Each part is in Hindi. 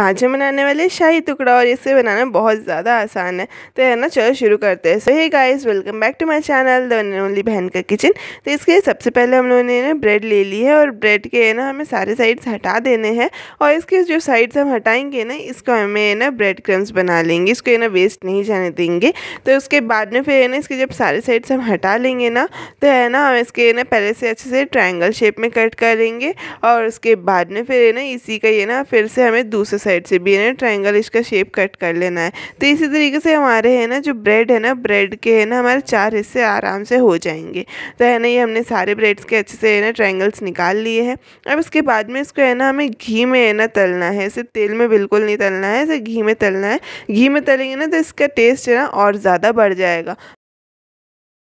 ताजे बनाने वाले शाही टुकड़ा और इसे बनाना बहुत ज़्यादा आसान है तो है ना चलो शुरू करते हैं so hey guys welcome back to my channel the only बहन का किचन तो इसके लिए सबसे पहले हम लोगों ने ना ब्रेड ले ली है और ब्रेड के है ना हमें सारे साइड्स हटा देने हैं और इसके जो साइड्स हम हटाएंगे ना इसको हमें ना ब्रेड क्रम्स बना लेंगे इसको है ना वेस्ट नहीं जाने देंगे तो उसके बाद में फिर है ना इसके जब सारे साइड्स हम हटा लेंगे ना तो है ना हम इसके ना पहले से अच्छे से ट्राइंगल शेप में कट करेंगे और उसके बाद में फिर है ना इसी का ये ना फिर से हमें दूसरे साइड से भी है ना ट्राइंगल इसका शेप कट कर लेना है तो इसी तरीके से हमारे है ना जो ब्रेड है ना ब्रेड के है ना हमारे चार हिस्से आराम से हो जाएंगे तो है ना ये हमने सारे ब्रेड्स के अच्छे से है ना ट्राइंगल्स निकाल लिए हैं अब इसके बाद में इसको है ना हमें घी में है ना तलना है इसे तेल में बिल्कुल नहीं तलना है इसे घी में तलना है घी में तलेंगे ना तो इसका टेस्ट है ना और ज़्यादा बढ़ जाएगा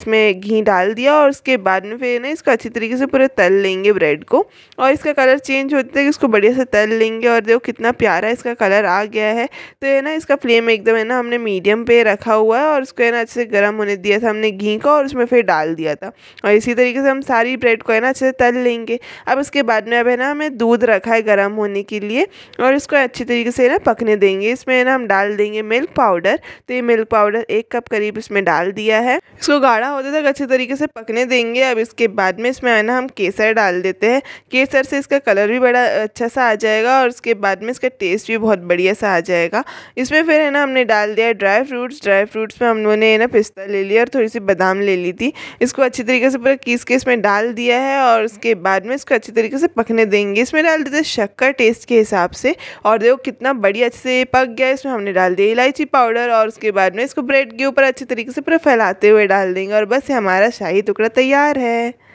इसमें घी डाल दिया और उसके बाद में फिर ना इसको अच्छी तरीके से पूरे तल लेंगे ब्रेड को और इसका कलर चेंज होते कि इसको बढ़िया से तल लेंगे और देखो कितना प्यारा इसका कलर आ गया है तो है ना इसका फ्लेम एकदम है ना हमने मीडियम पे रखा हुआ है और उसको है ना अच्छे से गर्म होने दिया था हमने घी का और उसमें फिर डाल दिया था और इसी तरीके से हम सारी ब्रेड को है ना अच्छे से तल लेंगे अब उसके बाद में अब है ना हमें दूध रखा है गर्म होने के लिए और इसको अच्छी तरीके से ना पकने देंगे इसमें है ना हम डाल देंगे मिल्क पाउडर तो ये मिल्क पाउडर एक कप करीब इसमें डाल दिया है इसको गाढ़ा होता तक अच्छे तरीके से पकने देंगे अब इसके बाद में इसमें है ना हम केसर डाल देते हैं केसर से इसका कलर भी बड़ा अच्छा सा आ जाएगा और उसके बाद में इसका टेस्ट भी बहुत बढ़िया सा आ जाएगा इसमें फिर है ना हमने डाल दिया ड्राई फ्रूट्स ड्राई फ्रूट्स में हम लोगों ने ना पिस्ता ले लिया और थोड़ी सी बादाम ले ली थी इसको अच्छी तरीके से पूरा कीस के इसमें डाल दिया है और उसके बाद में इसको अच्छी तरीके से पकने देंगे इसमें डाल देते हैं शक्कर टेस्ट के हिसाब से और देखो कितना बढ़िया अच्छे से पक गया इसमें हमने डाल दिया इलायची पाउडर और उसके बाद में इसको ब्रेड के ऊपर अच्छे तरीके से पूरा फैलाते हुए डाल देंगे और बस हमारा शाही टुकड़ा तैयार है